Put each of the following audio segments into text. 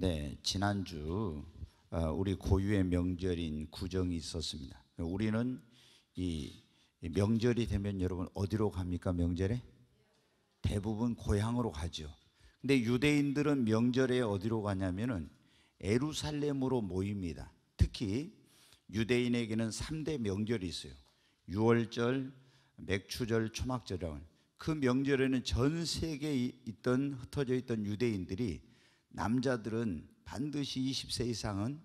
네, 지난주 어, 우리 고유의 명절인 구정이 있었습니다. 우리는 이 명절이 되면 여러분 어디로 갑니까? 명절에? 대부분 고향으로 가죠. 근데 유대인들은 명절에 어디로 가냐면은 에루살렘으로 모입니다. 특히 유대인에게는 3대 명절이 있어요. 6월절, 맥추절, 초막절이라고 그 명절에는 전 세계에 있던 흩어져 있던 유대인들이 남자들은 반드시 20세 이상은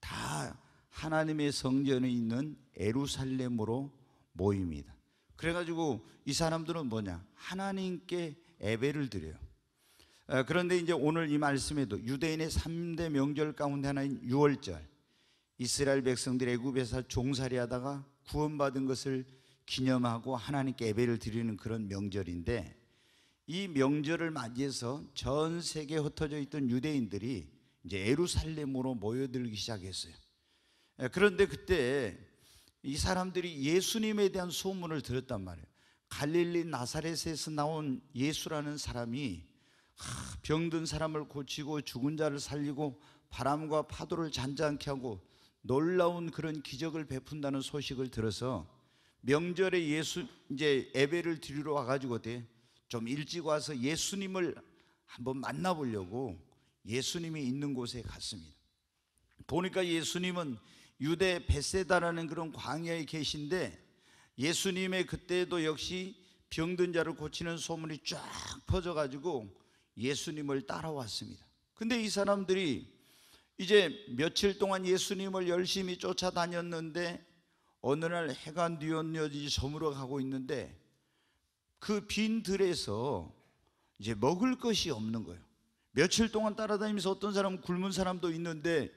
다 하나님의 성전에 있는 에루살렘으로 모입니다. 그래가지고 이 사람들은 뭐냐? 하나님께 예배를 드려요. 그런데 이제 오늘 이 말씀에도 유대인의 3대 명절 가운데 하나인 6월절 이스라엘 백성들이 애굽에서 종살이하다가 구원받은 것을 기념하고 하나님께 예배를 드리는 그런 명절인데 이 명절을 맞이해서 전 세계에 흩어져 있던 유대인들이 이제 예루살렘으로 모여들기 시작했어요. 예, 그런데 그때 이 사람들이 예수님에 대한 소문을 들었단 말이에요. 갈릴리 나사렛에서 나온 예수라는 사람이 병든 사람을 고치고 죽은 자를 살리고 바람과 파도를 잔잔케 하고 놀라운 그런 기적을 베푼다는 소식을 들어서 명절에 예수 이제 예배를 드리러 와가지고 어돼 좀 일찍 와서 예수님을 한번 만나보려고 예수님이 있는 곳에 갔습니다. 보니까 예수님은 유대 베세다라는 그런 광야에 계신데 예수님의 그때도 역시 병든 자를 고치는 소문이 쫙 퍼져가지고 예수님을 따라왔습니다. 근데 이 사람들이 이제 며칠 동안 예수님을 열심히 쫓아다녔는데 어느 날 해가 뉘엿뉘엿이 저물어 가고 있는데 그빈 들에서 이제 먹을 것이 없는 거예요. 며칠 동안 따라다니면서 어떤 사람은 굶은 사람도 있는데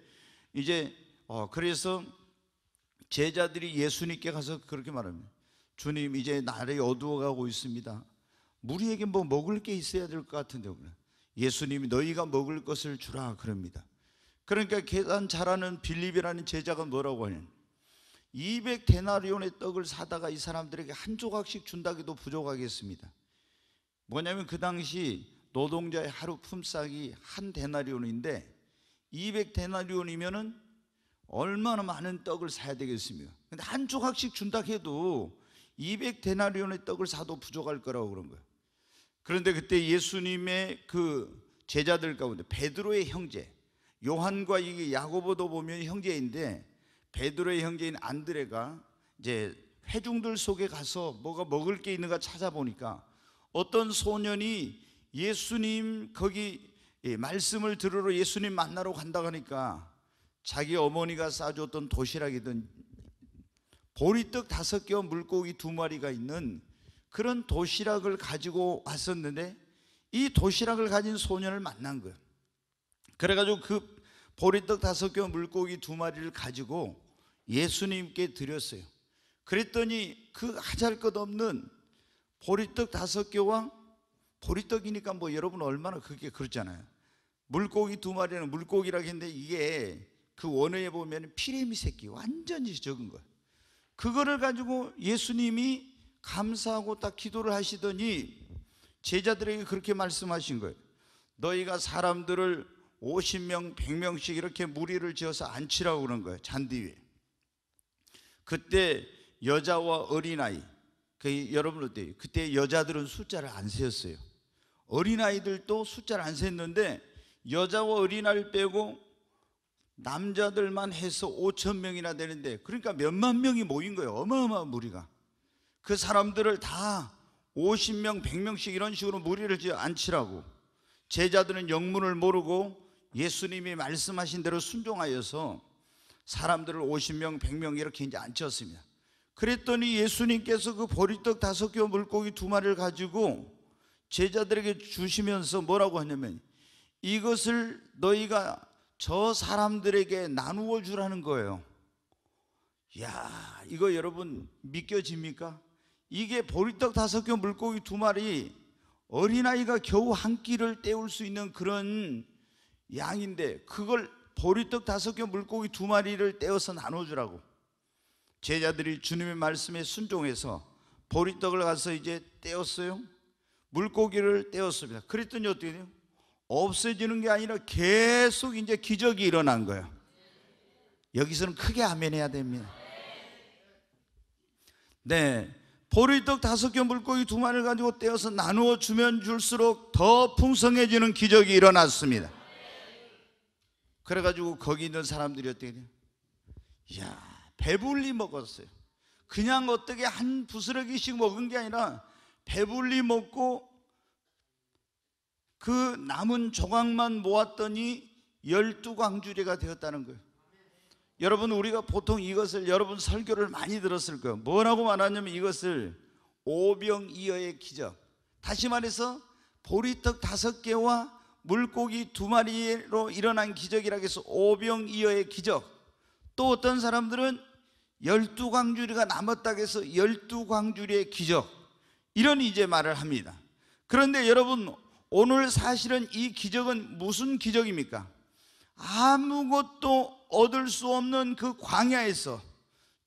이제 어 그래서 제자들이 예수님께 가서 그렇게 말합니다. 주님 이제 날이 어두워가고 있습니다. 우리에게 뭐 먹을 게 있어야 될 것 같은데 예수님이 너희가 먹을 것을 주라 그럽니다. 그러니까 계산 잘하는 빌립이라는 제자가 뭐라고 하냐? 200 데나리온의 떡을 사다가 이 사람들에게 한 조각씩 준다기도 부족하겠습니다. 뭐냐면 그 당시 노동자의 하루 품삯이 한 데나리온인데 200 데나리온이면은 얼마나 많은 떡을 사야 되겠습니까? 근데 한 조각씩 준다 해도 200 데나리온의 떡을 사도 부족할 거라고 그런 거예요. 그런데 그때 예수님의 그 제자들 가운데 베드로의 형제 요한과 이게 야고보도 보면 형제인데 베드로의 형제인 안드레가 이제 회중들 속에 가서 뭐가 먹을 게 있는가 찾아보니까 어떤 소년이 예수님 거기 말씀을 들으러 예수님 만나러 간다고 하니까 자기 어머니가 싸줬던 도시락이든 보리떡 다섯 개와 물고기 두 마리가 있는 그런 도시락을 가지고 왔었는데 이 도시락을 가진 소년을 만난 거예요. 그래가지고 그 보리떡 다섯 개와 물고기 두 마리를 가지고 예수님께 드렸어요. 그랬더니 그 하잘것없는 보리떡 다섯 개와 보리떡이니까 뭐 여러분 얼마나 그게 그렇잖아요. 물고기 두 마리는 물고기라고 했는데 이게 그 원어에 보면 피레미 새끼 완전히 적은 거예요. 그거를 가지고 예수님이 감사하고 딱 기도를 하시더니 제자들에게 그렇게 말씀하신 거예요. 너희가 사람들을 50명, 100명씩 이렇게 무리를 지어서 앉히라고 그런 거예요. 잔디 위에. 그때 여자와 어린아이, 그 여러분 어 그때 여자들은 숫자를 안 세었어요. 어린아이들도 숫자를 안 셌는데 여자와 어린아이를 빼고 남자들만 해서 5천 명이나 되는데 그러니까 몇만 명이 모인 거예요. 어마어마한 무리가. 그 사람들을 다 50명, 100명씩 이런 식으로 무리를 지어 앉히라고. 제자들은 영문을 모르고 예수님이 말씀하신 대로 순종하여서 사람들을 50명, 100명 이렇게 이제 앉혔습니다. 그랬더니 예수님께서 그 보리떡 다섯 개와 물고기 두 마리를 가지고 제자들에게 주시면서 뭐라고 하냐면 이것을 너희가 저 사람들에게 나누어 주라는 거예요. 야, 이거 여러분 믿겨집니까? 이게 보리떡 다섯 개 물고기 두 마리 어린아이가 겨우 한 끼를 때울 수 있는 그런 양인데 그걸 보리떡 다섯 개 물고기 두 마리를 떼어서 나눠주라고 제자들이 주님의 말씀에 순종해서 보리떡을 가서 이제 떼었어요 물고기를 떼었습니다 그랬더니 어떻게 돼요? 없어지는 게 아니라 계속 이제 기적이 일어난 거예요 여기서는 크게 아멘해야 됩니다 네 보리떡 다섯 개 물고기 두 마리를 가지고 떼어서 나누어 주면 줄수록 더 풍성해지는 기적이 일어났습니다 그래가지고 거기 있는 사람들이 어떻게 돼요? 이야 배불리 먹었어요 그냥 어떻게 한 부스러기씩 먹은 게 아니라 배불리 먹고 그 남은 조각만 모았더니 열두 광주리가 되었다는 거예요 여러분 우리가 보통 이것을 여러분 설교를 많이 들었을 거예요 뭐라고 말하냐면 이것을 오병이어의 기적 다시 말해서 보리떡 다섯 개와 물고기 두 마리로 일어난 기적이라 해서 오병이어의 기적 또 어떤 사람들은 열두 광주리가 남았다 해서 열두 광주리의 기적 이런 이제 말을 합니다 그런데 여러분 오늘 사실은 이 기적은 무슨 기적입니까? 아무것도 얻을 수 없는 그 광야에서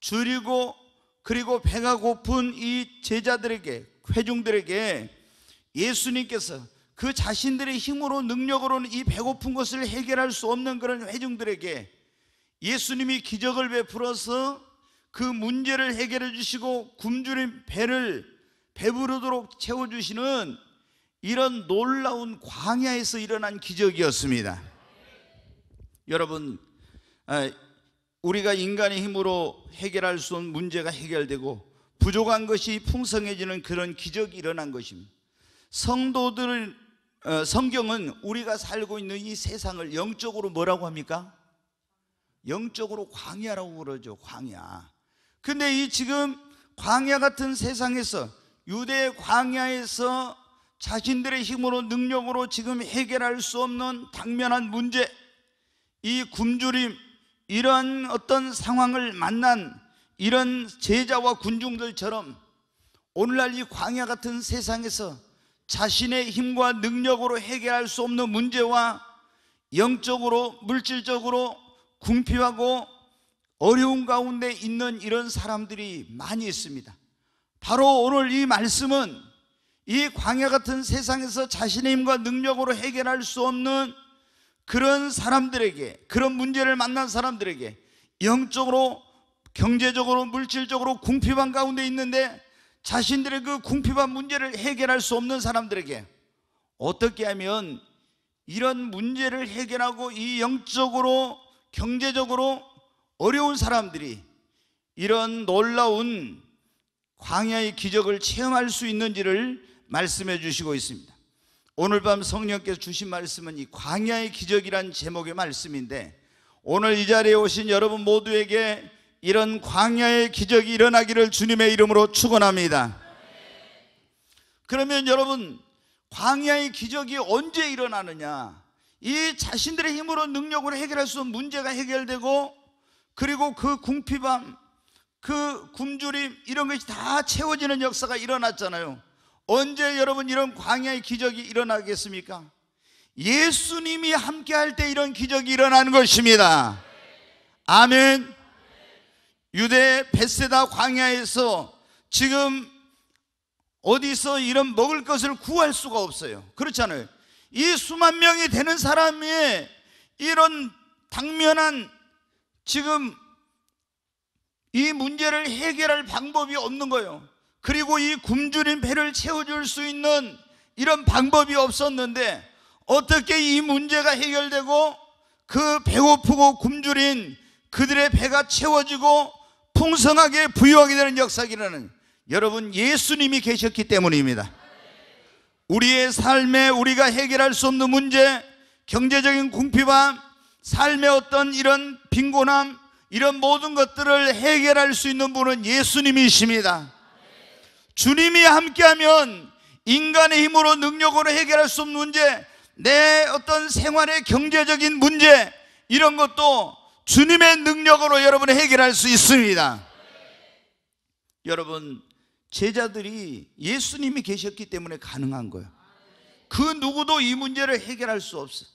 줄이고 그리고 배가 고픈 이 제자들에게 회중들에게 예수님께서 그 자신들의 힘으로 능력으로는 이 배고픈 것을 해결할 수 없는 그런 회중들에게 예수님이 기적을 베풀어서 그 문제를 해결해 주시고 굶주린 배를 배부르도록 채워주시는 이런 놀라운 광야에서 일어난 기적이었습니다. 여러분, 아, 우리가 인간의 힘으로 해결할 수 없는 문제가 해결되고 부족한 것이 풍성해지는 그런 기적이 일어난 것입니다. 성도들을 어, 성경은 우리가 살고 있는 이 세상을 영적으로 뭐라고 합니까? 영적으로 광야라고 그러죠. 광야. 근데 이 지금 광야 같은 세상에서 유대 광야에서 자신들의 힘으로 능력으로 지금 해결할 수 없는 당면한 문제, 이 굶주림, 이런 어떤 상황을 만난 이런 제자와 군중들처럼 오늘날 이 광야 같은 세상에서 자신의 힘과 능력으로 해결할 수 없는 문제와 영적으로 물질적으로 궁핍하고 어려운 가운데 있는 이런 사람들이 많이 있습니다. 바로 오늘 이 말씀은 이 광야 같은 세상에서 자신의 힘과 능력으로 해결할 수 없는 그런 사람들에게 그런 문제를 만난 사람들에게 영적으로 경제적으로 물질적으로 궁핍한 가운데 있는데 자신들의 그 궁핍한 문제를 해결할 수 없는 사람들에게 어떻게 하면 이런 문제를 해결하고 이 영적으로 경제적으로 어려운 사람들이 이런 놀라운 광야의 기적을 체험할 수 있는지를 말씀해 주시고 있습니다. 오늘 밤 성령께서 주신 말씀은 이 광야의 기적이란 제목의 말씀인데 오늘 이 자리에 오신 여러분 모두에게 이런 광야의 기적이 일어나기를 주님의 이름으로 축원합니다. 그러면 여러분 광야의 기적이 언제 일어나느냐? 이 자신들의 힘으로 능력으로 해결할 수 없는 문제가 해결되고 그리고 그 궁피밤, 그 굶주림 이런 것이 다 채워지는 역사가 일어났잖아요. 언제 여러분 이런 광야의 기적이 일어나겠습니까? 예수님이 함께 할때 이런 기적이 일어나는 것입니다. 아멘. 유대 베세다 광야에서 지금 어디서 이런 먹을 것을 구할 수가 없어요. 그렇잖아요. 이 수만 명이 되는 사람의 이런 당면한 지금 이 문제를 해결할 방법이 없는 거예요. 그리고 이 굶주린 배를 채워줄 수 있는 이런 방법이 없었는데 어떻게 이 문제가 해결되고 그 배고프고 굶주린 그들의 배가 채워지고 풍성하게 부유하게 되는 역사기라는 여러분 예수님이 계셨기 때문입니다. 우리의 삶에 우리가 해결할 수 없는 문제, 경제적인 궁핍함, 삶의 어떤 이런 빈곤함, 이런 모든 것들을 해결할 수 있는 분은 예수님이십니다. 주님이 함께하면 인간의 힘으로 능력으로 해결할 수 없는 문제, 내 어떤 생활의 경제적인 문제, 이런 것도 주님의 능력으로 여러분을 해결할 수 있습니다. 여러분 제자들이 예수님이 계셨기 때문에 가능한 거예요. 그 누구도 이 문제를 해결할 수 없어요.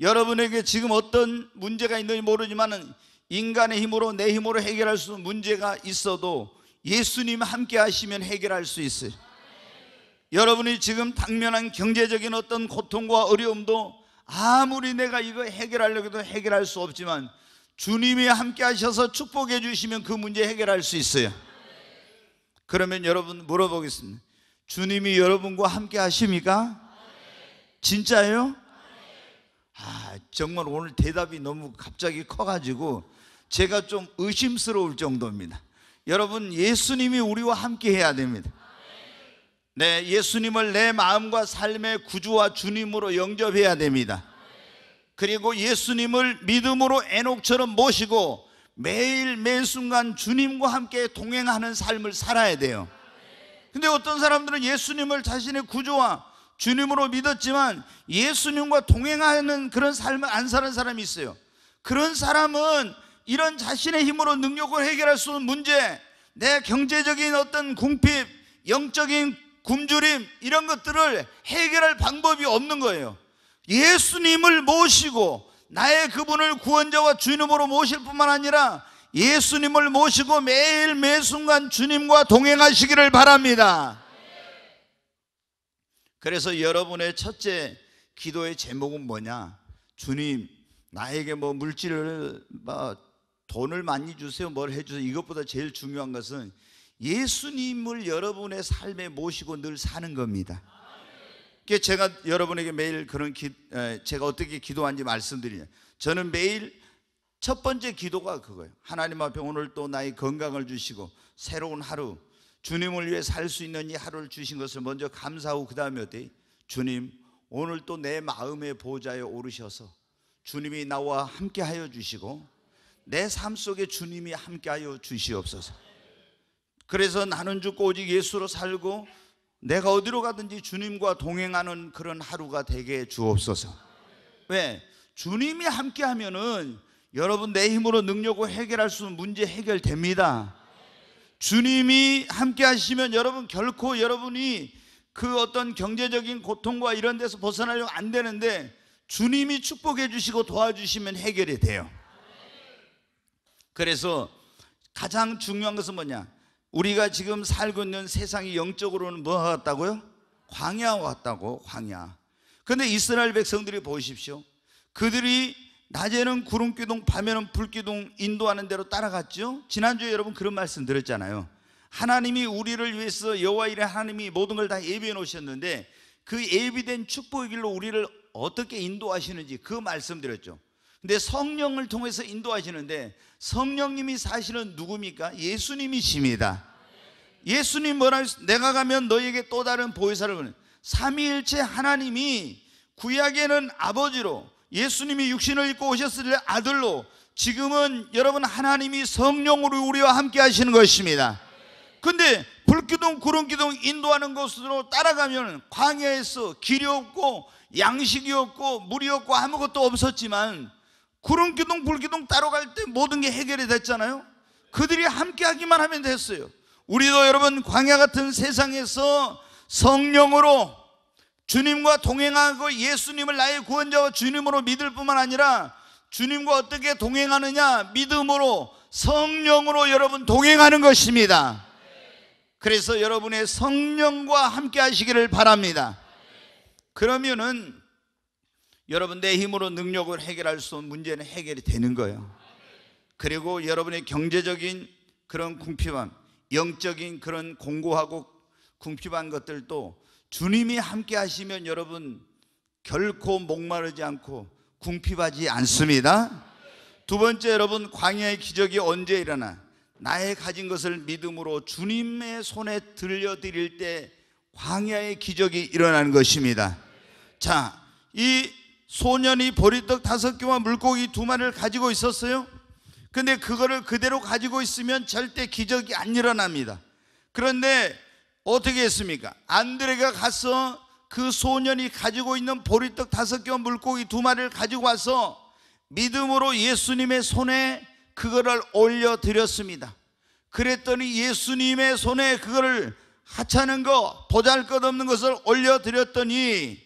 여러분에게 지금 어떤 문제가 있는지 모르지만 인간의 힘으로 내 힘으로 해결할 수 있는 문제가 있어도 예수님 함께 하시면 해결할 수 있어요. 여러분이 지금 당면한 경제적인 어떤 고통과 어려움도 아무리 내가 이거 해결하려고 해도 해결할 수 없지만 주님이 함께 하셔서 축복해 주시면 그 문제 해결할 수 있어요. 그러면 여러분 물어보겠습니다. 주님이 여러분과 함께 하십니까? 진짜요? 아, 정말 오늘 대답이 너무 갑자기 커가지고 제가 좀 의심스러울 정도입니다. 여러분, 예수님이 우리와 함께 해야 됩니다. 네, 예수님을 내 마음과 삶의 구주와 주님으로 영접해야 됩니다. 그리고 예수님을 믿음으로 애녹처럼 모시고 매일 매 순간 주님과 함께 동행하는 삶을 살아야 돼요. 근데 어떤 사람들은 예수님을 자신의 구조와 주님으로 믿었지만 예수님과 동행하는 그런 삶을 안 사는 사람이 있어요. 그런 사람은 이런 자신의 힘으로 능력을 해결할 수 있는 문제, 내 경제적인 어떤 궁핍, 영적인 굶주림 이런 것들을 해결할 방법이 없는 거예요. 예수님을 모시고 나의 그분을 구원자와 주님으로 모실 뿐만 아니라 예수님을 모시고 매일 매순간 주님과 동행하시기를 바랍니다. 그래서 여러분의 첫째 기도의 제목은 뭐냐? 주님, 나에게 뭐 물질을, 막 뭐 돈을 많이 주세요, 뭘 해주세요. 이것보다 제일 중요한 것은 예수님을 여러분의 삶에 모시고 늘 사는 겁니다. 그 제가 여러분에게 매일 그런 기, 제가 어떻게 기도한지 말씀드리냐. 저는 매일 첫 번째 기도가 그거예요. 하나님 앞에 오늘 또 나의 건강을 주시고 새로운 하루 주님을 위해 살 수 있는 이 하루를 주신 것을 먼저 감사하고 그다음에 어때? 주님, 오늘 또 내 마음의 보좌에 오르셔서 주님이 나와 함께 하여 주시고 내 삶 속에 주님이 함께 하여 주시옵소서. 그래서 나는 죽고 오직 예수로 살고 내가 어디로 가든지 주님과 동행하는 그런 하루가 되게 주옵소서. 왜? 주님이 함께 하면은 여러분 내 힘으로 능력으로 해결할 수 있는 문제 해결됩니다. 주님이 함께 하시면 여러분 결코 여러분이 그 어떤 경제적인 고통과 이런 데서 벗어나려고 안 되는데 주님이 축복해 주시고 도와주시면 해결이 돼요. 그래서 가장 중요한 것은 뭐냐? 우리가 지금 살고 있는 세상이 영적으로는 뭐 같다고요? 광야 왔다고 광야. 근데 이스라엘 백성들이 보십시오. 그들이 낮에는 구름 기둥, 밤에는 불 기둥 인도하는 대로 따라갔죠. 지난주에 여러분 그런 말씀 드렸잖아요. 하나님이 우리를 위해서 여호 이의 하나님이 모든 걸 다 예비해 놓으셨는데 그 예비된 축복의 길로 우리를 어떻게 인도하시는지 그 말씀 드렸죠. 근데 성령을 통해서 인도하시는데 성령님이 사실은 누굽니까? 예수님이십니다. 예수님 뭐라 했어? 내가 가면 너에게 또 다른 보혜사를 보내. 삼위일체 하나님이 구약에는 아버지로 예수님이 육신을 입고 오셨을 때 아들로 지금은 여러분 하나님이 성령으로 우리와 함께 하시는 것입니다. 근데 불기둥 구름기둥 인도하는 곳으로 따라가면 광야에서 길이 없고 양식이 없고 물이 없고 아무것도 없었지만 구름 기둥, 불 기둥 따로 갈 때 모든 게 해결이 됐잖아요. 그들이 함께 하기만 하면 됐어요. 우리도 여러분 광야 같은 세상에서 성령으로 주님과 동행하고 예수님을 나의 구원자와 주님으로 믿을 뿐만 아니라 주님과 어떻게 동행하느냐 믿음으로 성령으로 여러분 동행하는 것입니다. 그래서 여러분의 성령과 함께 하시기를 바랍니다. 그러면은 여러분 내 힘으로 능력을 해결할 수 없는 문제는 해결이 되는 거예요. 그리고 여러분의 경제적인 그런 궁핍함, 영적인 그런 공고하고 궁핍한 것들도 주님이 함께 하시면 여러분 결코 목마르지 않고 궁핍하지 않습니다. 두 번째 여러분 광야의 기적이 언제 일어나? 나의 가진 것을 믿음으로 주님의 손에 들려드릴 때 광야의 기적이 일어나는 것입니다. 자, 이 소년이 보리떡 다섯 개와 물고기 두 마리를 가지고 있었어요. 근데 그거를 그대로 가지고 있으면 절대 기적이 안 일어납니다. 그런데 어떻게 했습니까? 안드레가 가서 그 소년이 가지고 있는 보리떡 다섯 개와 물고기 두 마리를 가지고 와서 믿음으로 예수님의 손에 그거를 올려 드렸습니다. 그랬더니 예수님의 손에 그거를 하찮은 거, 보잘 것 없는 것을 올려 드렸더니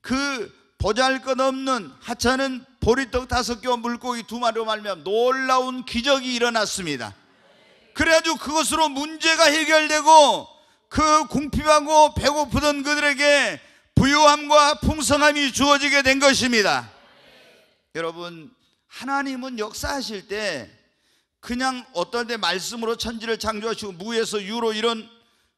그 보잘것없는 하찮은 보리떡 다섯 개와 물고기 두 마리로 말미 놀라운 기적이 일어났습니다. 그래가지고 그것으로 문제가 해결되고 그 궁핍하고 배고프던 그들에게 부유함과 풍성함이 주어지게 된 것입니다. 여러분 하나님은 역사하실 때 그냥 어떨 때 말씀으로 천지를 창조하시고 무에서 유로 이런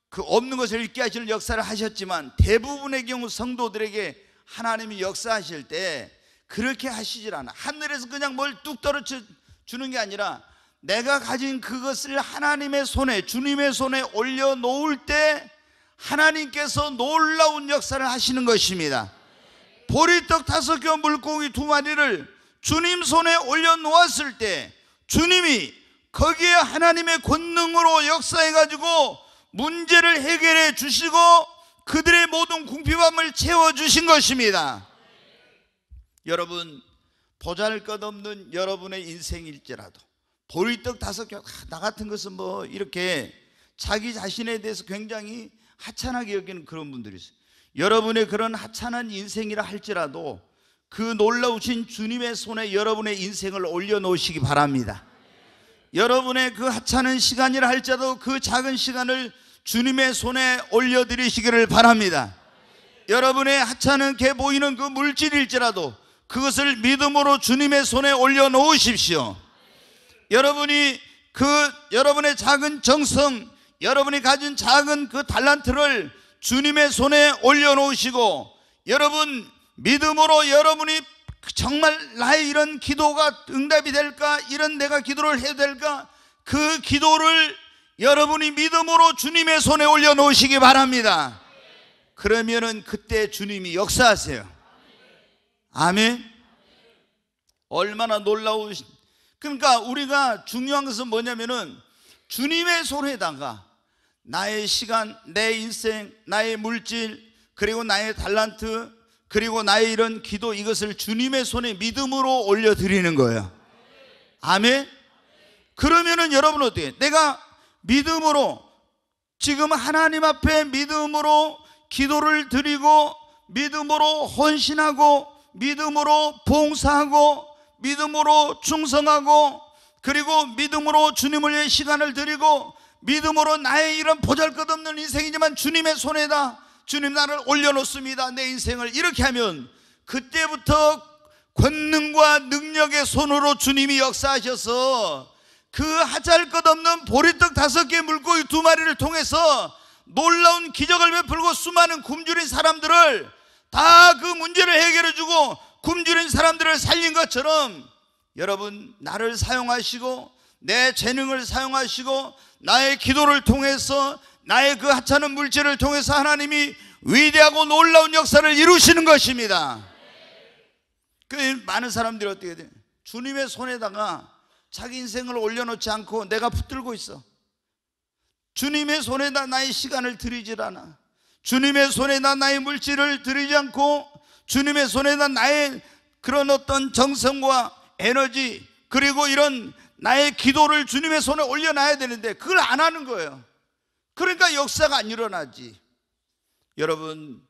그 없는 것을 있게 하시는 역사를 하셨지만 대부분의 경우 성도들에게 하나님이 역사하실 때 그렇게 하시질 않아. 하늘에서 그냥 뭘 뚝 떨어져 주는 게 아니라 내가 가진 그것을 하나님의 손에 주님의 손에 올려 놓을 때 하나님께서 놀라운 역사를 하시는 것입니다. 보리떡 다섯 개와 물고기 두 마리를 주님 손에 올려 놓았을 때 주님이 거기에 하나님의 권능으로 역사해 가지고 문제를 해결해 주시고 그들의 모든 궁핍함을 채워주신 것입니다. 여러분, 보잘 것 없는 여러분의 인생일지라도, 보리떡 다섯 개, 나 같은 것은 뭐 이렇게 자기 자신에 대해서 굉장히 하찮게 여기는 그런 분들이 있어요. 여러분의 그런 하찮은 인생이라 할지라도 그 놀라우신 주님의 손에 여러분의 인생을 올려놓으시기 바랍니다. 여러분의 그 하찮은 시간이라 할지라도 그 작은 시간을 주님의 손에 올려드리시기를 바랍니다. 여러분의 하찮은 개 보이는 그 물질일지라도 그것을 믿음으로 주님의 손에 올려놓으십시오. 여러분이 그 여러분의 작은 정성, 여러분이 가진 작은 그 달란트를 주님의 손에 올려놓으시고 여러분 믿음으로 여러분이 정말 나의 이런 기도가 응답이 될까? 이런 내가 기도를 해도 될까? 그 기도를 여러분이 믿음으로 주님의 손에 올려놓으시기 바랍니다. 그러면은 그때 주님이 역사하세요. 아멘. 얼마나 놀라운. 그러니까 우리가 중요한 것은 뭐냐면은 주님의 손에다가 나의 시간, 내 인생, 나의 물질, 그리고 나의 달란트, 그리고 나의 이런 기도 이것을 주님의 손에 믿음으로 올려드리는 거예요. 아멘. 그러면은 여러분 어떻 내가 믿음으로 지금 하나님 앞에 믿음으로 기도를 드리고 믿음으로 헌신하고 믿음으로 봉사하고 믿음으로 충성하고 그리고 믿음으로 주님을 위해 시간을 드리고 믿음으로 나의 이런 보잘것없는 인생이지만 주님의 손에다 주님 나를 올려놓습니다 내 인생을 이렇게 하면 그때부터 권능과 능력의 손으로 주님이 역사하셔서 그하찮을것 없는 보리떡 다섯 개 물고기 두 마리를 통해서 놀라운 기적을 베풀고 수많은 굶주린 사람들을 다 그 문제를 해결해 주고 굶주린 사람들을 살린 것처럼 여러분 나를 사용하시고 내 재능을 사용하시고 나의 기도를 통해서 나의 그 하찮은 물질을 통해서 하나님이 위대하고 놀라운 역사를 이루시는 것입니다. 그 많은 사람들이 어떻게 돼요? 주님의 손에다가 자기 인생을 올려놓지 않고 내가 붙들고 있어. 주님의 손에다 나의 시간을 들이질 않아. 주님의 손에다 나의 물질을 들이지 않고 주님의 손에다 나의 그런 어떤 정성과 에너지 그리고 이런 나의 기도를 주님의 손에 올려놔야 되는데 그걸 안 하는 거예요. 그러니까 역사가 안 일어나지. 여러분,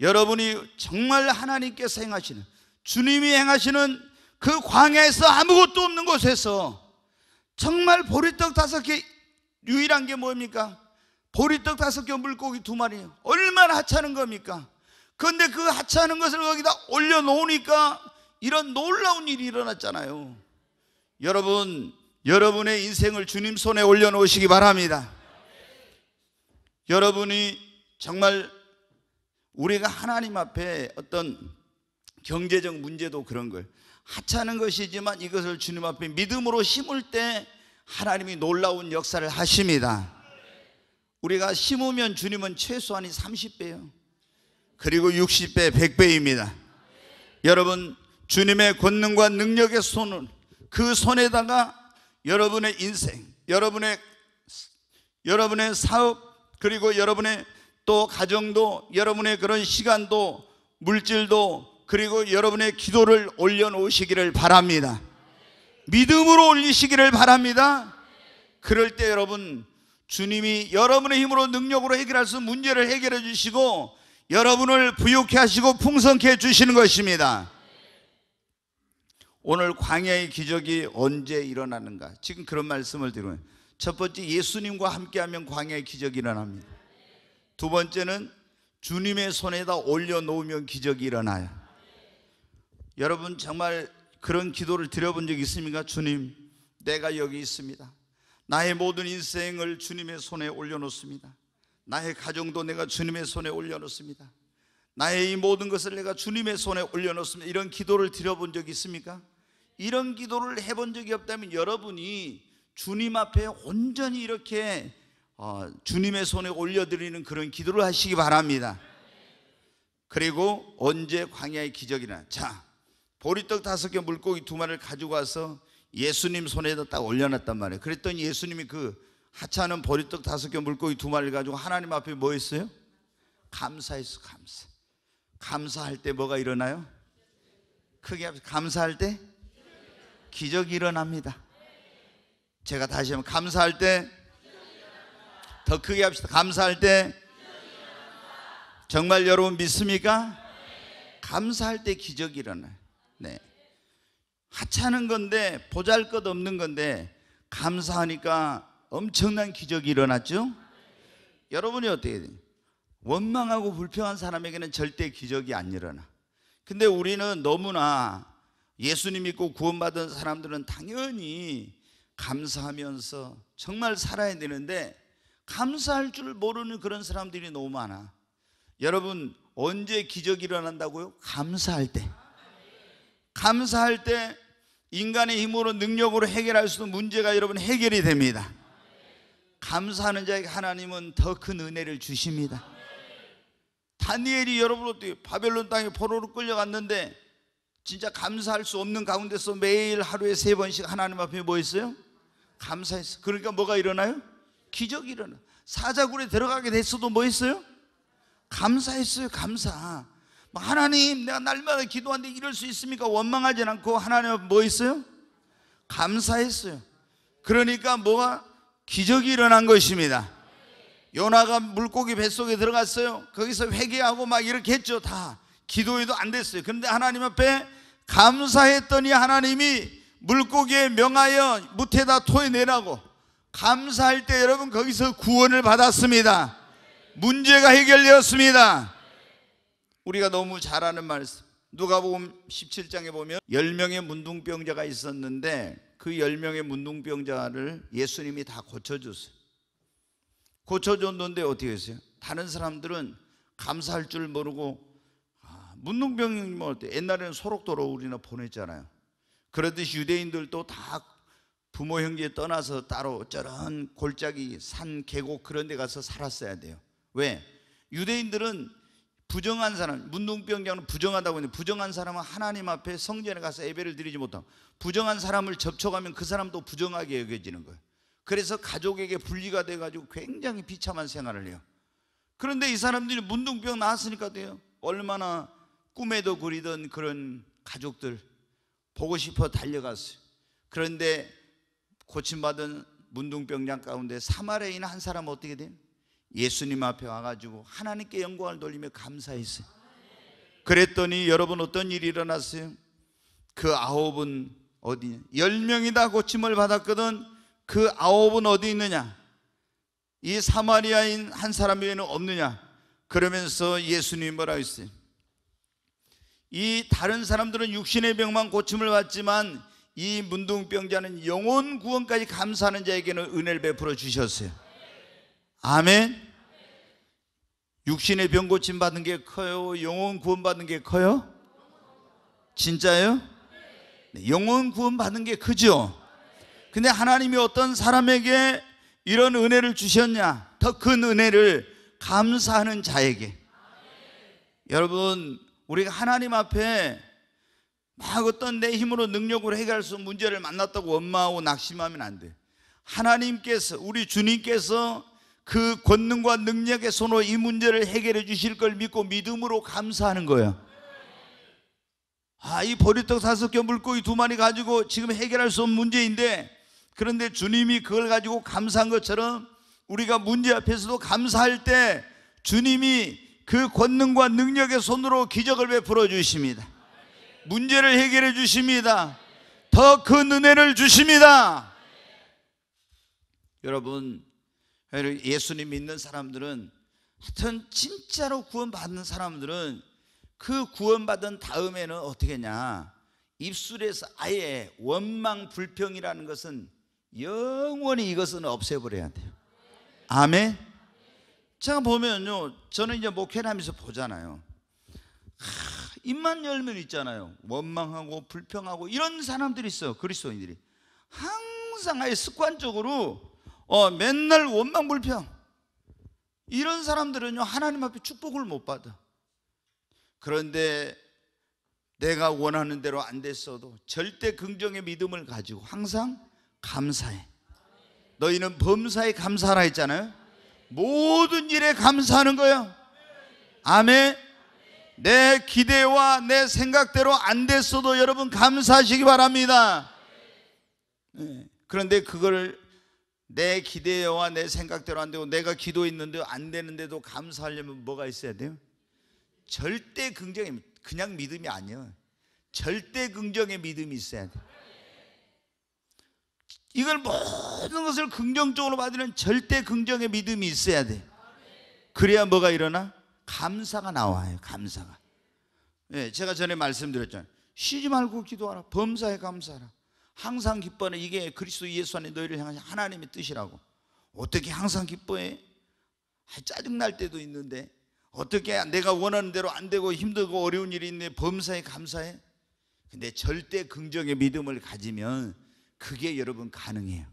여러분이 정말 하나님께서 행하시는 주님이 행하시는 그 광야에서 아무것도 없는 곳에서 정말 보리떡 다섯 개 유일한 게 뭡니까? 보리떡 다섯 개 물고기 두 마리 얼마나 하찮은 겁니까? 그런데 그 하찮은 것을 거기다 올려놓으니까 이런 놀라운 일이 일어났잖아요 여러분 여러분의 인생을 주님 손에 올려놓으시기 바랍니다 여러분이 정말 우리가 하나님 앞에 어떤 경제적 문제도 그런 거예요 하찮은 것이지만 이것을 주님 앞에 믿음으로 심을 때 하나님이 놀라운 역사를 하십니다. 우리가 심으면 주님은 최소한이 30배요. 그리고 60배, 100배입니다. 여러분, 주님의 권능과 능력의 손을 그 손에다가 여러분의 인생, 여러분의 여러분의 사업 그리고 여러분의 또 가정도 여러분의 그런 시간도 물질도 그리고 여러분의 기도를 올려놓으시기를 바랍니다. 믿음으로 올리시기를 바랍니다. 그럴 때 여러분, 주님이 여러분의 힘으로 능력으로 해결할 수 있는 문제를 해결해 주시고 여러분을 부욕해 하시고 풍성케 해 주시는 것입니다. 오늘 광야의 기적이 언제 일어나는가? 지금 그런 말씀을 드리면 첫 번째 예수님과 함께하면 광야의 기적이 일어납니다. 두 번째는 주님의 손에다 올려놓으면 기적이 일어나요. 여러분 정말 그런 기도를 드려본 적 있습니까? 주님, 내가 여기 있습니다. 나의 모든 인생을 주님의 손에 올려놓습니다. 나의 가정도 내가 주님의 손에 올려놓습니다. 나의 이 모든 것을 내가 주님의 손에 올려놓습니다. 이런 기도를 드려본 적 있습니까? 이런 기도를 해본 적이 없다면 여러분이 주님 앞에 온전히 이렇게 어, 주님의 손에 올려드리는 그런 기도를 하시기 바랍니다. 그리고 언제 광야의 기적이나 자 보리떡 다섯 개 물고기 두 마리를 가지고 와서 예수님 손에다 딱 올려놨단 말이에요. 그랬더니 예수님이 그 하찮은 보리떡 다섯 개 물고기 두 마리를 가지고 하나님 앞에 뭐 했어요? 감사했어, 감사. 감사할 때 뭐가 일어나요? 크게 감사할 때 기적이 일어납니다. 제가 다시 한번 감사할 때 더 크게 합시다. 감사할 때 정말 여러분 믿습니까? 감사할 때 기적이 일어나요. 네. 하찮은 건데 보잘 것 없는 건데 감사하니까 엄청난 기적이 일어났죠? 여러분이 어떻게 돼요? 원망하고 불평한 사람에게는 절대 기적이 안 일어나. 근데 우리는 너무나 예수님 믿고 구원받은 사람들은 당연히 감사하면서 정말 살아야 되는데 감사할 줄 모르는 그런 사람들이 너무 많아. 여러분 언제 기적이 일어난다고요? 감사할 때. 감사할 때 인간의 힘으로 능력으로 해결할 수 있는 문제가 여러분 해결이 됩니다. 감사하는 자에게 하나님은 더 큰 은혜를 주십니다. 다니엘이 여러분 어떻게 바벨론 땅에 포로로 끌려갔는데 진짜 감사할 수 없는 가운데서 매일 하루에 세 번씩 하나님 앞에 뭐 했어요? 감사했어. 그러니까 뭐가 일어나요? 기적이 일어나. 사자굴에 들어가게 됐어도 뭐 했어요? 감사했어요. 감사. 하나님 내가 날마다 기도하는데 이럴 수 있습니까? 원망하지 않고 하나님 뭐 했어요? 감사했어요 그러니까 뭐가 기적이 일어난 것입니다 요나가 물고기 뱃속에 들어갔어요 거기서 회개하고 막 이렇게 했죠 다 기도해도 안 됐어요 그런데 하나님 앞에 감사했더니 하나님이 물고기에 명하여 무태다 토해내라고 감사할 때 여러분 거기서 구원을 받았습니다 문제가 해결되었습니다 우리가 너무 잘 아는 말씀. 누가복음 17장에 보면 10명의 문둥병자가 있었는데 그 10명의 문둥병자를 예수님이 다 고쳐 줬어요. 고쳐 줬는데 어떻게 했어요? 다른 사람들은 감사할 줄 모르고 아, 문둥병이 뭐 옛날에는 소록도로 우리나 보냈잖아요. 그러듯이 유대인들도 다 부모 형제 떠나서 따로 저런 골짜기 산 계곡 그런 데 가서 살았어야 돼요. 왜? 유대인들은 부정한 사람, 문둥병장은 부정하다고 했는데 부정한 사람은 하나님 앞에 성전에 가서 예배를 드리지 못하고 부정한 사람을 접촉하면 그 사람도 부정하게 여겨지는 거예요. 그래서 가족에게 분리가 돼가지고 굉장히 비참한 생활을 해요. 그런데 이 사람들이 문둥병 나왔으니까 돼요. 얼마나 꿈에도 그리던 그런 가족들 보고 싶어 달려갔어요. 그런데 고침받은 문둥병장 가운데 사마레인 한 사람 어떻게 돼요? 예수님 앞에 와가지고 하나님께 영광을 돌리며 감사했어요. 그랬더니 여러분 어떤 일이 일어났어요? 그 아홉은 어디? 열 명이 다 고침을 받았거든. 그 아홉은 어디 있느냐? 이 사마리아인 한 사람 외에는 없느냐? 그러면서 예수님 뭐라고 했어요? 이 다른 사람들은 육신의 병만 고침을 받지만 이 문둥병자는 영혼 구원까지 감사하는 자에게는 은혜를 베풀어 주셨어요. 아멘. 육신의 병 고침 받은 게 커요? 영혼 구원 받은 게 커요? 진짜요? 네, 영혼 구원 받은 게 크죠? 근데 하나님이 어떤 사람에게 이런 은혜를 주셨냐? 더 큰 은혜를 감사하는 자에게. 여러분, 우리가 하나님 앞에 막 어떤 내 힘으로 능력으로 해결할 수 문제를 만났다고 원망하고 낙심하면 안 돼. 하나님께서, 우리 주님께서 그 권능과 능력의 손으로 이 문제를 해결해 주실 걸 믿고 믿음으로 감사하는 거예요. 아, 이 보리떡 다섯 개 물고기 두 마리 가지고 지금 해결할 수 없는 문제인데 그런데 주님이 그걸 가지고 감사한 것처럼 우리가 문제 앞에서도 감사할 때 주님이 그 권능과 능력의 손으로 기적을 베풀어 주십니다. 문제를 해결해 주십니다. 더 큰 은혜를 주십니다. 여러분, 예수님 믿는 사람들은 하여튼 진짜로 구원받는 사람들은 그 구원받은 다음에는 어떻게 했냐 입술에서 아예 원망 불평이라는 것은 영원히 이것은 없애버려야 돼요 아멘 제가 보면요 저는 이제 목회를 하면서 보잖아요 하, 입만 열면 있잖아요 원망하고 불평하고 이런 사람들이 있어 그리스도인들이 항상 아예 습관적으로 어, 맨날 원망 불평. 이런 사람들은요, 하나님 앞에 축복을 못 받아. 그런데 내가 원하는 대로 안 됐어도 절대 긍정의 믿음을 가지고 항상 감사해. 너희는 범사에 감사하라 했잖아요. 모든 일에 감사하는 거예요 아멘. 내 기대와 내 생각대로 안 됐어도 여러분 감사하시기 바랍니다. 네. 그런데 그걸 내 기대와 내 생각대로 안 되고 내가 기도했는데 안 되는데도 감사하려면 뭐가 있어야 돼요? 절대 긍정의 그냥 믿음이 아니에 절대 긍정의 믿음이 있어야 돼. 이걸 모든 것을 긍정적으로 받으는 절대 긍정의 믿음이 있어야 돼. 그래야 뭐가 일어나? 감사가 나와요. 감사가. 예, 제가 전에 말씀드렸잖아요. 쉬지 말고 기도하라. 범사에 감사하라. 항상 기뻐하는 이게 그리스도 예수 안에 너희를 향한 하나님의 뜻이라고. 어떻게 항상 기뻐해? 아, 짜증날 때도 있는데 어떻게 내가 원하는 대로 안 되고 힘들고 어려운 일이 있는 범사에 감사해? 근데 절대 긍정의 믿음을 가지면 그게 여러분 가능해요.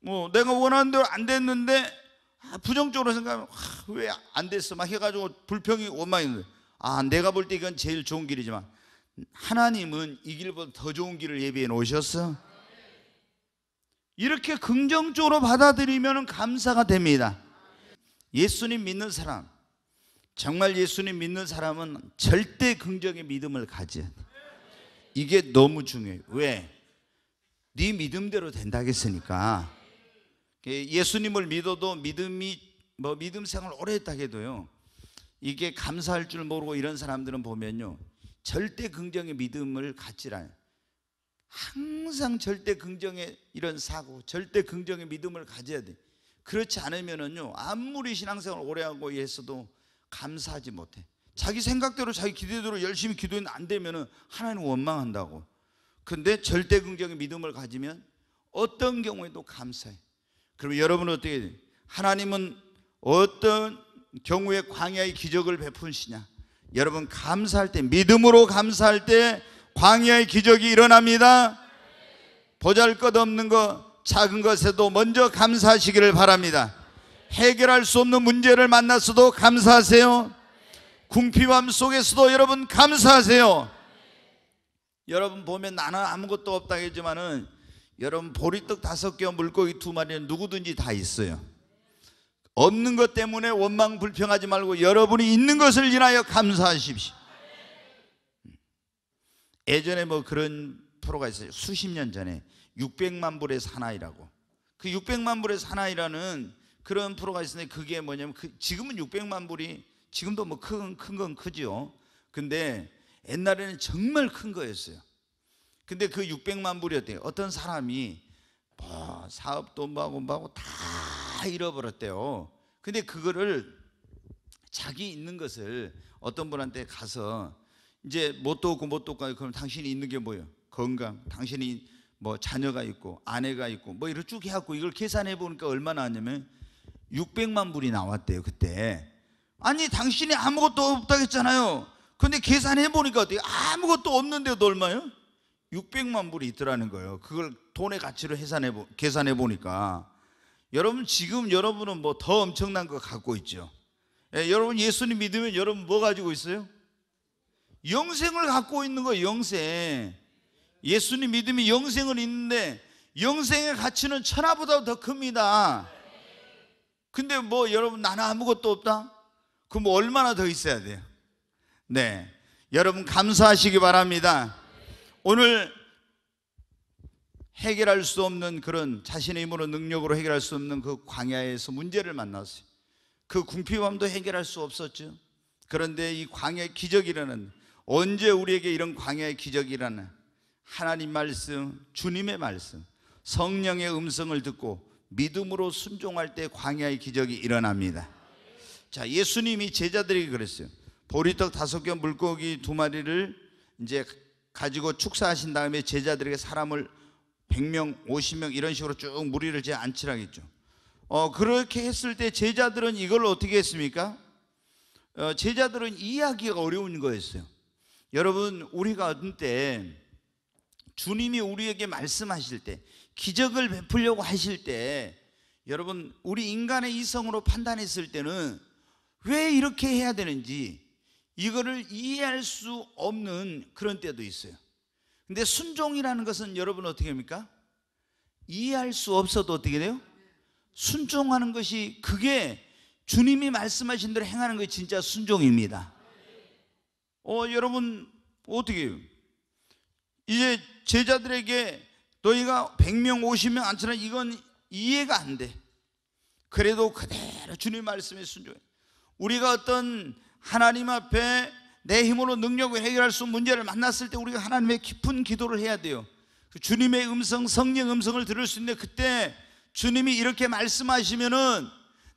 뭐 내가 원하는 대로 안 됐는데 아, 부정적으로 생각하면 아, 왜안 됐어? 막 해가지고 불평이 원망이 아 내가 볼 때 이건 제일 좋은 길이지만 하나님은 이 길보다 더 좋은 길을 예비해 놓으셨어. 이렇게 긍정적으로 받아들이면 감사가 됩니다. 예수님 믿는 사람, 정말 예수님 믿는 사람은 절대 긍정의 믿음을 가져. 이게 너무 중요해요. 왜? 네 믿음대로 된다겠으니까. 그 예수님을 믿어도 믿음이 뭐 믿음 생활 오래 했다 해도요. 이게 감사할 줄 모르고 이런 사람들은 보면요. 절대 긍정의 믿음을 갖지라. 항상 절대 긍정의 이런 사고, 절대 긍정의 믿음을 가져야 돼. 그렇지 않으면은요, 아무리 신앙생활 오래 하고 있어도 감사하지 못해. 자기 생각대로 자기 기대대로 열심히 기도는 안 되면은 하나님 원망한다고. 근데 절대 긍정의 믿음을 가지면 어떤 경우에도 감사해. 그럼 여러분 어떻게 돼? 하나님은 어떤 경우에 광야의 기적을 베푸시냐? 여러분 감사할 때 믿음으로 감사할 때 광야의 기적이 일어납니다. 보잘것없는 것 작은 것에도 먼저 감사하시기를 바랍니다. 해결할 수 없는 문제를 만났어도 감사하세요. 궁핍함 속에서도 여러분 감사하세요. 여러분 보면 나는 아무것도 없다 했지만은 여러분 보리떡 다섯 개와 물고기 두 마리는 누구든지 다 있어요. 없는것 때문에 원망 불평하지 말고 여러분이 있는 것을 인하여 감사하십시오. 음. 예전에 뭐 그런 프로가 있어요. 수십 년 전에 600만 불의 사나이라고. 그 600만 불의 사나이라는 그런 프로가 있었는데 그게 뭐냐면 그 지금은 600만 불이 지금도 뭐큰큰 크죠. 근데 옛날에는 정말 큰 거였어요. 근데 그 600만 불이었대요. 어떤 사람이 뭐 사업도 뭐하고 뭐하고 다다 잃어버렸대요. 근데 그거를 자기 있는 것을 어떤 분한테 가서 이제 뭣도 없고 뭣도 없고 그럼 당신이 있는 게 뭐예요? 건강, 당신이 뭐 자녀가 있고 아내가 있고 뭐 이렇게 쭉 해갖고 이걸 계산해 보니까 얼마 나왔냐면 600만 불이 나왔대요 그때 아니 당신이 아무것도 없다 했잖아요 근데 계산해 보니까 어떻게 아무것도 없는데도 얼마요? 600만 불이 있더라는 거예요 그걸 돈의 가치로 계산해 보니까 여러분 지금 여러분은 뭐 더 엄청난 거 갖고 있죠. 예, 여러분 예수님 믿으면 여러분 뭐 가지고 있어요? 영생을 갖고 있는 거 영생. 예수님 믿음이 영생을 있는데 영생의 가치는 천하보다 더 큽니다. 근데 뭐 여러분 나는 아무것도 없다? 그럼 뭐 얼마나 더 있어야 돼요? 네. 여러분 감사하시기 바랍니다. 오늘 해결할 수 없는 그런 자신의 힘으로 능력으로 해결할 수 없는 그 광야에서 문제를 만났어요. 그 궁핍함도 해결할 수 없었죠. 그런데 이 광야의 기적이라는 언제 우리에게 이런 광야의 기적이라는 하나님 말씀, 주님의 말씀, 성령의 음성을 듣고 믿음으로 순종할 때 광야의 기적이 일어납니다. 자, 예수님이 제자들에게 그랬어요. 보리떡 다섯 개 물고기 두 마리를 이제 가지고 축사하신 다음에 제자들에게 사람을 100명, 50명 이런 식으로 쭉 무리를 제 안치라겠죠. 어, 그렇게 했을 때 제자들은 이걸 어떻게 했습니까? 어, 제자들은 이해하기가 어려운 거였어요. 여러분, 우리가 어떤 때 주님이 우리에게 말씀하실 때 기적을 베풀려고 하실 때 여러분, 우리 인간의 이성으로 판단했을 때는 왜 이렇게 해야 되는지 이거를 이해할 수 없는 그런 때도 있어요. 근데 순종이라는 것은 여러분 어떻게 합니까? 이해할 수 없어도 어떻게 돼요? 순종하는 것이 그게 주님이 말씀하신 대로 행하는 것이 진짜 순종입니다. 어, 여러분 어떻게 해요? 이제 제자들에게 너희가 1명 50명 안치나 이건 이해가 안 돼. 그래도 그대로 주님 말씀에 순종해. 우리가 어떤 하나님 앞에 내 힘으로 능력을 해결할 수 문제를 만났을 때 우리가 하나님의 깊은 기도를 해야 돼요. 그 주님의 음성, 성령 음성을 들을 수 있는데 그때 주님이 이렇게 말씀하시면은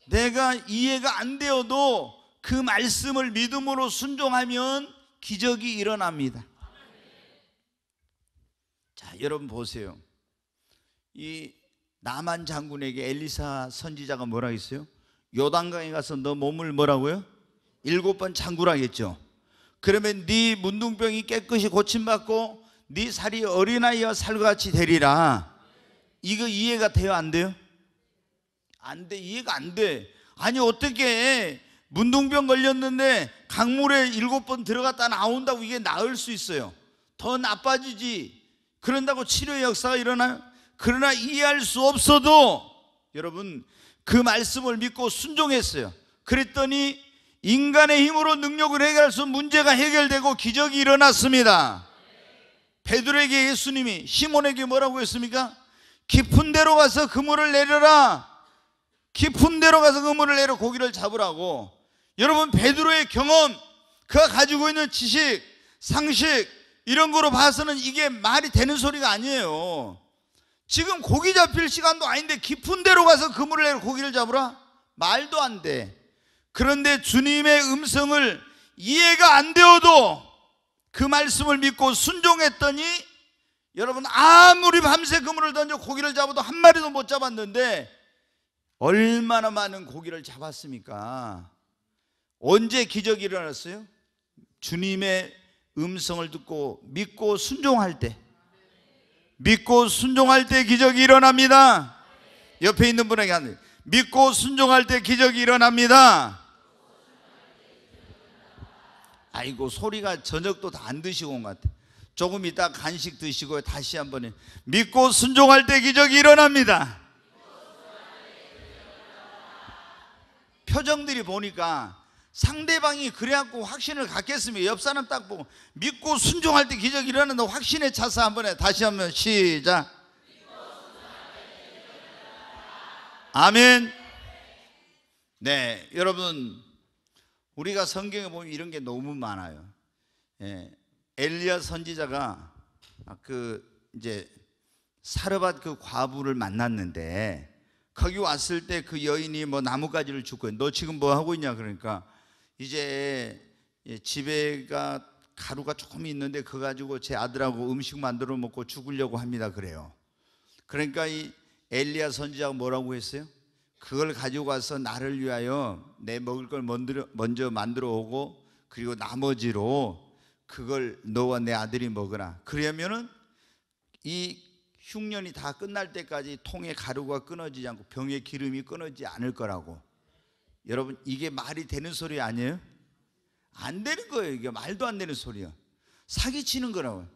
내가 이해가 안 되어도 그 말씀을 믿음으로 순종하면 기적이 일어납니다. 자, 여러분 보세요. 이 나만 장군에게 엘리사 선지자가 뭐라 했어요? 요단강에 가서 너 몸을 뭐라고요? 일곱 번 장구라 했죠. 그러면 네 문둥병이 깨끗이 고침받고 네 살이 어린아이와 살같이 되리라. 이거 이해가 돼요? 안 돼요? 안 돼. 이해가 안 돼. 아니 어떻게 문둥병 걸렸는데 강물에 일곱 번 들어갔다 나온다고 이게 나을 수 있어요. 더 나빠지지. 그런다고 치료 역사가 일어나요? 그러나 이해할 수 없어도 여러분 그 말씀을 믿고 순종했어요. 그랬더니 인간의 힘으로 능력을 해결할 수 문제가 해결되고 기적이 일어났습니다. 베드로에게 예수님이 시몬에게 뭐라고 했습니까? 깊은 데로 가서 그물을 내려라. 깊은 데로 가서 그물을 내려 고기를 잡으라고. 여러분 베드로의 경험, 그가 가지고 있는 지식, 상식 이런 거로 봐서는 이게 말이 되는 소리가 아니에요. 지금 고기 잡힐 시간도 아닌데 깊은 데로 가서 그물을 내려 고기를 잡으라? 말도 안 돼. 그런데 주님의 음성을 이해가 안 되어도 그 말씀을 믿고 순종했더니 여러분 아무리 밤새 그물을 던져 고기를 잡아도 한 마리도 못 잡았는데 얼마나 많은 고기를 잡았습니까? 언제 기적이 일어났어요? 주님의 음성을 듣고 믿고 순종할 때 믿고 순종할 때 기적이 일어납니다 옆에 있는 분에게 하는 믿고 순종할 때 기적이 일어납니다 아이고 소리가 저녁도 다 안 드시고 온것 같아. 조금 이따 간식 드시고 다시 한번 믿고 순종할 때 기적이 일어납니다. 표정들이 보니까 상대방이 그래갖고 확신을 갖겠으면 옆 사람 딱 보고 믿고 순종할 때 기적이 일어난다 확신에 차서 한번 해. 다시 한 번 시작. 아멘. 네, 여러분 우리가 성경에 보면 이런 게 너무 많아요. 예, 엘리야 선지자가 그 이제 사르밧 그 과부를 만났는데 거기 왔을 때 그 여인이 뭐 나뭇가지를 줍고 너 지금 뭐 하고 있냐 그러니까 이제 집에가 가루가 조금 있는데 그 가지고 제 아들하고 음식 만들어 먹고 죽으려고 합니다 그래요. 그러니까 이 엘리야 선지자가 뭐라고 했어요? 그걸 가지고 와서 나를 위하여 내 먹을 걸 먼저 만들어 오고 그리고 나머지로 그걸 너와 내 아들이 먹으라. 그러면은 이 흉년이 다 끝날 때까지 통의 가루가 끊어지지 않고 병의 기름이 끊어지지 않을 거라고. 여러분 이게 말이 되는 소리 아니에요? 안 되는 거예요. 이게 말도 안 되는 소리야. 사기치는 거라고.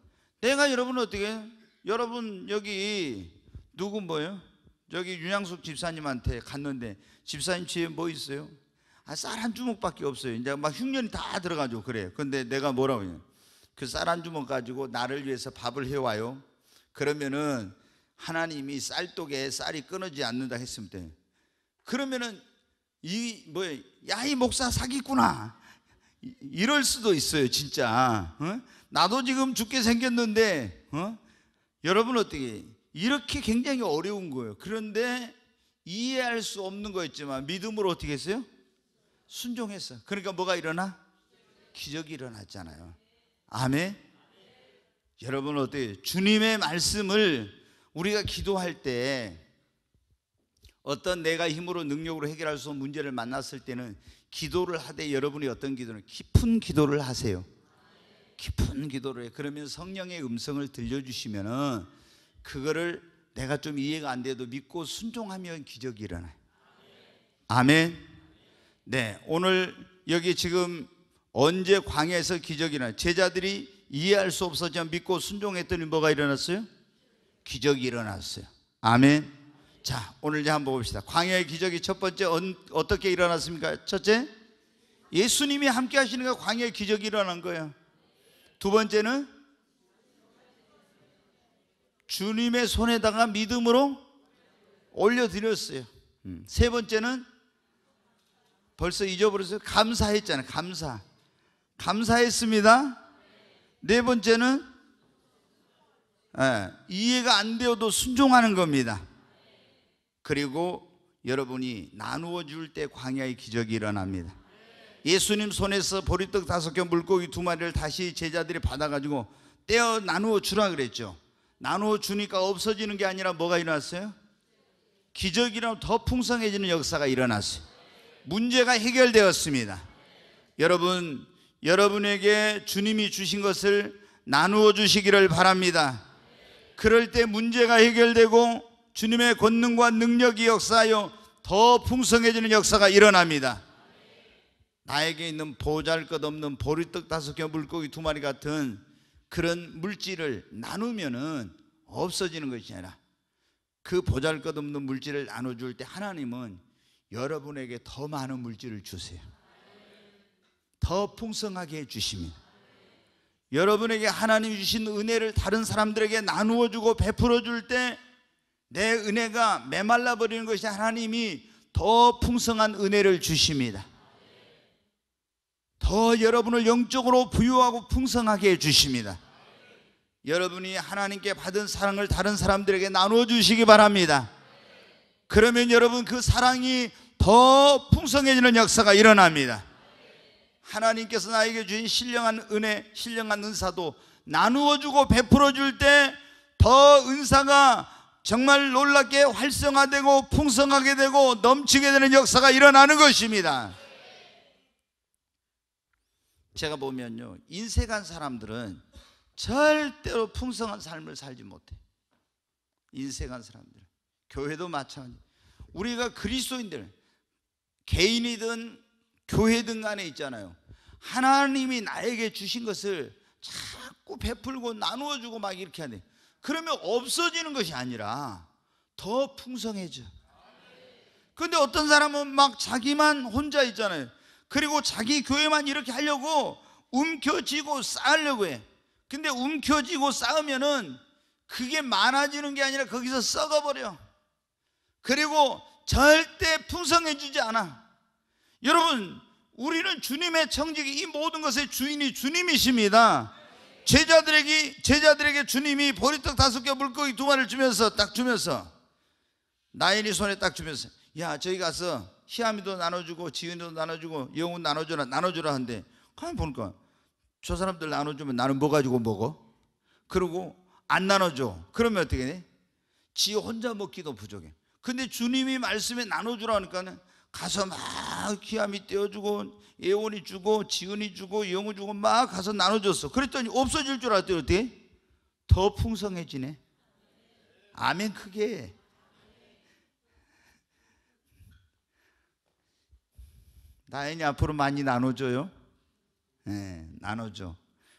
내가 여러분 어떻게 해 여러분 여기 누구 뭐예요? 저기 윤양숙 집사님한테 갔는데 집사님 집에 뭐 있어요? 아, 쌀 한 주먹밖에 없어요. 이제 막 흉년이 다 들어가죠. 그래. 근데 내가 뭐라고 하냐. 그쌀 한 주먹 가지고 나를 위해서 밥을 해와요. 그러면은 하나님이 쌀독에 쌀이 끊어지 않는다 했을 때 그러면은 이 뭐야 이 목사 사기꾼아 이럴 수도 있어요 진짜 어? 나도 지금 죽게 생겼는데 어? 여러분 어떻게 이렇게 굉장히 어려운 거예요. 그런데 이해할 수 없는 거였지만 믿음으로 어떻게 했어요? 순종했어. 그러니까 뭐가 일어나? 기적이 일어났잖아요. 아멘. 여러분 어때요? 주님의 말씀을 우리가 기도할 때 어떤 내가 힘으로 능력으로 해결할 수 없는 문제를 만났을 때는 기도를 하되 여러분이 어떤 기도는 깊은 기도를 하세요. 깊은 기도를 해. 그러면 성령의 음성을 들려주시면은 그거를 내가 좀 이해가 안 돼도 믿고 순종하면 기적이 일어나요. 아멘. 네, 오늘 여기 지금 언제 광에서 기적이 일어나 제자들이 이해할 수없었지 믿고 순종했더니 뭐가 일어났어요? 기적이 일어났어요. 아멘. 자, 오늘 이제 한 번 봅시다. 광야의 기적이 첫 번째 언, 어떻게 일어났습니까? 첫째, 예수님이 함께 하시는 거 광야의 기적이 일어난 거예요. 두 번째는 주님의 손에다가 믿음으로 올려드렸어요. 음. 세 번째는 벌써 잊어버렸어요. 감사했잖아요. 감사. 감사했습니다. 네 번째는 예, 이해가 안 되어도 순종하는 겁니다. 그리고 여러분이 나누어 줄 때 광야의 기적이 일어납니다. 예수님 손에서 보리떡 다섯 개 물고기 두 마리를 다시 제자들이 받아가지고 떼어 나누어 주라 그랬죠. 나누어주니까 없어지는 게 아니라 뭐가 일어났어요? 기적이라면 더 풍성해지는 역사가 일어났어요. 문제가 해결되었습니다. 여러분, 여러분에게 주님이 주신 것을 나누어 주시기를 바랍니다. 그럴 때 문제가 해결되고 주님의 권능과 능력이 역사하여 더 풍성해지는 역사가 일어납니다. 나에게 있는 보잘 것 없는 보리떡 다섯 개 물고기 두 마리 같은 그런 물질을 나누면은 없어지는 것이 아니라 그 보잘 것 없는 물질을 나눠줄 때 하나님은 여러분에게 더 많은 물질을 주세요. 더 풍성하게 해주시면. 여러분에게 하나님 주신 은혜를 다른 사람들에게 나누어 주고 베풀어 줄 때 내 은혜가 메말라 버리는 것이 하나님이 더 풍성한 은혜를 주십니다. 더 여러분을 영적으로 부유하고 풍성하게 해주십니다. 여러분이 하나님께 받은 사랑을 다른 사람들에게 나누 주시기 바랍니다. 그러면 여러분 그 사랑이 더 풍성해지는 역사가 일어납니다. 하나님께서 나에게 주신 신령한 은혜, 신령한 은사도 나누어 주고 베풀어 줄 때 더 은사가 정말 놀랍게 활성화되고 풍성하게 되고 넘치게 되는 역사가 일어나는 것입니다. 제가 보면요. 인생한 사람들은 절대로 풍성한 삶을 살지 못해. 인생한 사람들. 교회도 마찬가지. 우리가 그리스도인들 개인이든 교회든 간에 있잖아요. 하나님이 나에게 주신 것을 자꾸 베풀고 나누어 주고 막 이렇게 하네. 그러면 없어지는 것이 아니라 더 풍성해져. 근데 어떤 사람은 막 자기만 혼자 있잖아요. 그리고 자기 교회만 이렇게 하려고 움켜쥐고 싸우려고 해. 근데 움켜쥐고 싸우면은 그게 많아지는 게 아니라 거기서 썩어버려. 그리고 절대 풍성해지지 않아. 여러분, 우리는 주님의 청직기이 모든 것의 주인이 주님이십니다. 제자들에게 제자들에게 주님이 보리떡 다섯 개 물고기 두 마리를 주면서 딱 주면서 나인이 손에 딱 주면서 야 저기 가서 희암이도 나눠주고 지은이도 나눠주고 영혼 나눠주라 나눠주라 한데 가만 보니까 저 사람들 나눠주면 나는 뭐 가지고 먹어? 그리고 안 나눠줘 그러면 어떻게 돼? 지 혼자 먹기도 부족해 근데 주님이 말씀에 나눠주라 하니까는 가서 막 희암이 떼어주고 예원이 주고 지은이 주고 영우 주고 막 가서 나눠줬어 그랬더니 없어질 줄 알았더니 어떻게? 더 풍성해지네 아멘 크게 다행히 앞으로 많이 나눠줘요. 네, 나눠줘.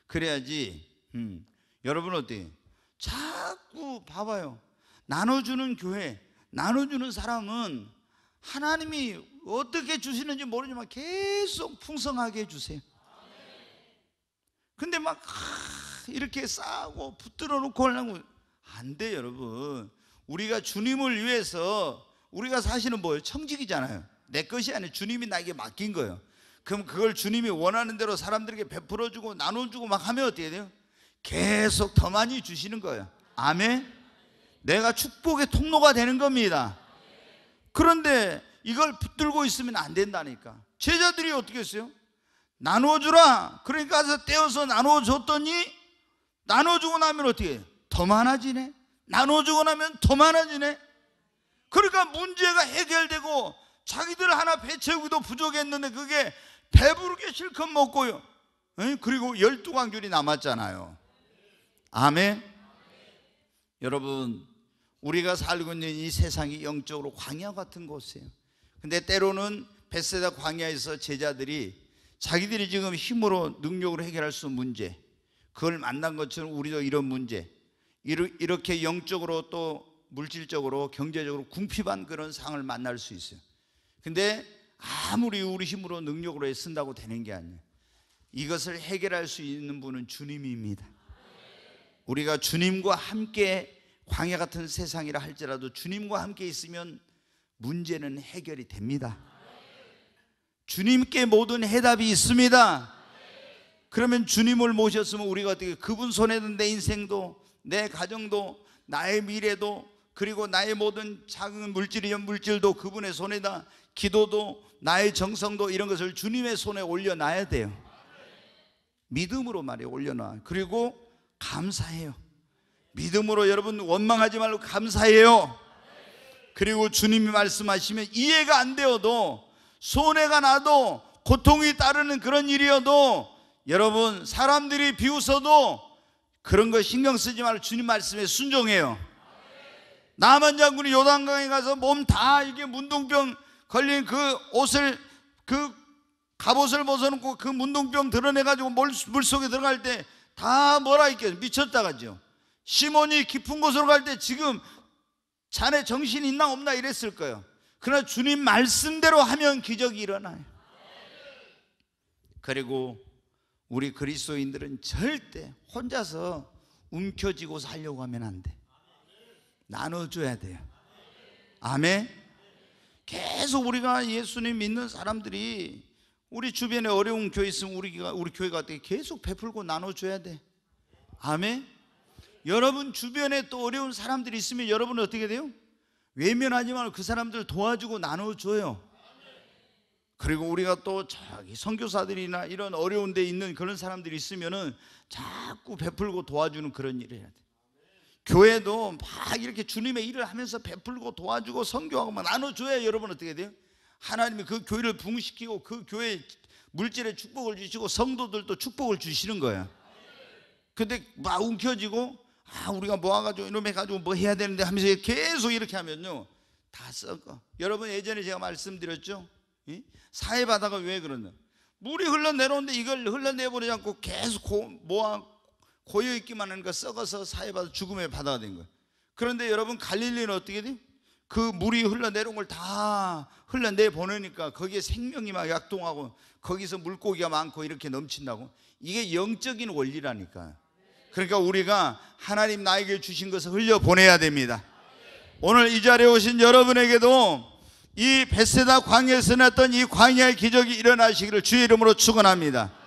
그래야지. 음. 여러분 어때? 자꾸 봐봐요. 나눠주는 교회, 나눠주는 사람은 하나님이 어떻게 주시는지 모르지만 계속 풍성하게 주세요 근데 막 이렇게 싸고 붙들어 놓고 하려고 안 돼, 여러분. 우리가 주님을 위해서 우리가 사실은 뭐예요? 청직이잖아요. 내 것이 아니라 주님이 나에게 맡긴 거예요. 그럼 그걸 주님이 원하는 대로 사람들에게 베풀어 주고 나눠 주고 막 하면 어떻게 돼요? 계속 더 많이 주시는 거예요. 아멘. 내가 축복의 통로가 되는 겁니다. 그런데 이걸 붙들고 있으면 안 된다니까. 제자들이 어떻게 했어요? 나눠 주라. 그러니까 가서 떼어서 나눠 줬더니 나눠 주고 나면 어떻게 해요? 더 많아지네. 나눠주고 나면 더 많아지네. 그러니까 문제가 해결되고 자기들 하나 배채우기도 부족했는데 그게 배부르게 실컷 먹고요. 그리고 열두 광줄이 남았잖아요. 아멘. 여러분, 우리가 살고 있는 이 세상이 영적으로 광야 같은 곳이에요. 근데 때로는 베세다 광야에서 제자들이 자기들이 지금 힘으로 능력으로 해결할 수 있는 문제, 그걸 만난 것처럼 우리도 이런 문제, 이렇게 영적으로 또 물질적으로 경제적으로 궁핍한 그런 상을 만날 수 있어요. 근데 아무리 우리 힘으로 능력으로 쓴다고 되는 게 아니에요. 이것을 해결할 수 있는 분은 주님입니다. 우리가 주님과 함께 광야 같은 세상이라 할지라도 주님과 함께 있으면 문제는 해결이 됩니다. 주님께 모든 해답이 있습니다. 그러면 주님을 모셨으면 우리가 어떻게 그분 손에 든내 인생도 내 가정도 나의 미래도 그리고 나의 모든 작은 물질이면 물질도 그분의 손에다 기도도 나의 정성도 이런 것을 주님의 손에 올려놔야 돼요 믿음으로 말이에요 올려놔 그리고 감사해요 믿음으로 여러분 원망하지 말고 감사해요 그리고 주님이 말씀하시면 이해가 안 되어도 손해가 나도 고통이 따르는 그런 일이어도 여러분 사람들이 비웃어도 그런 거 신경 쓰지 말고 주님 말씀에 순종해요 남한 장군이 요단강에 가서 몸 다 이게 문둥병 걸린 그 옷을 그 갑옷을 벗어놓고 그 문둥병 드러내가지고 물, 물속에 들어갈 때 다 뭐라 했겠어 미쳤다가죠 시몬이 깊은 곳으로 갈 때 지금 자네 정신 있나 없나 이랬을 거예요 그러나 주님 말씀대로 하면 기적이 일어나요 그리고 우리 그리스도인들은 절대 혼자서 움켜쥐고 살려고 하면 안 돼. 나눠줘야 돼요. 아멘. 계속 우리가 예수님 믿는 사람들이 우리 주변에 어려운 교회 있으면 우리가 우리 교회가 어떻게 계속 베풀고 나눠줘야 돼. 아멘. 여러분 주변에 또 어려운 사람들이 있으면 여러분은 어떻게 돼요? 외면하지만 그 사람들 도와주고 나눠줘요. 그리고 우리가 또 저기 선교사들이나 이런 어려운 데 있는 그런 사람들이 있으면 자꾸 베풀고 도와주는 그런 일을 해야 돼. 교회도 막 이렇게 주님의 일을 하면서 베풀고 도와주고 성교하고막 나눠줘야 여러분 어떻게 돼요? 하나님이 그 교회를 붕시키고 그 교회 물질의 축복을 주시고 성도들도 축복을 주시는 거야. 근데 막 움켜지고 아 우리가 모아가지고 이놈 해가지고 뭐 해야 되는데 하면서 계속 이렇게 하면요 다 썩어. 여러분 예전에 제가 말씀드렸죠. 사해 바다가 왜 그러냐? 물이 흘러 내려오는데 이걸 흘러 내버리지 않고 계속 모아 고여 있기만 하니까 그러니까 썩어서 사해받아 죽음의 바다가 된 거예요. 그런데 여러분 갈릴리는 어떻게 돼그 물이 흘러내려온 걸 다 흘러내 보내니까 거기에 생명이 막 약동하고 거기서 물고기가 많고 이렇게 넘친다고 이게 영적인 원리라니까. 그러니까 우리가 하나님 나에게 주신 것을 흘려 보내야 됩니다. 오늘 이 자리에 오신 여러분에게도 이 베세다 광에서 났던 이 광야의 기적이 일어나시기를 주의 이름으로 축원합니다.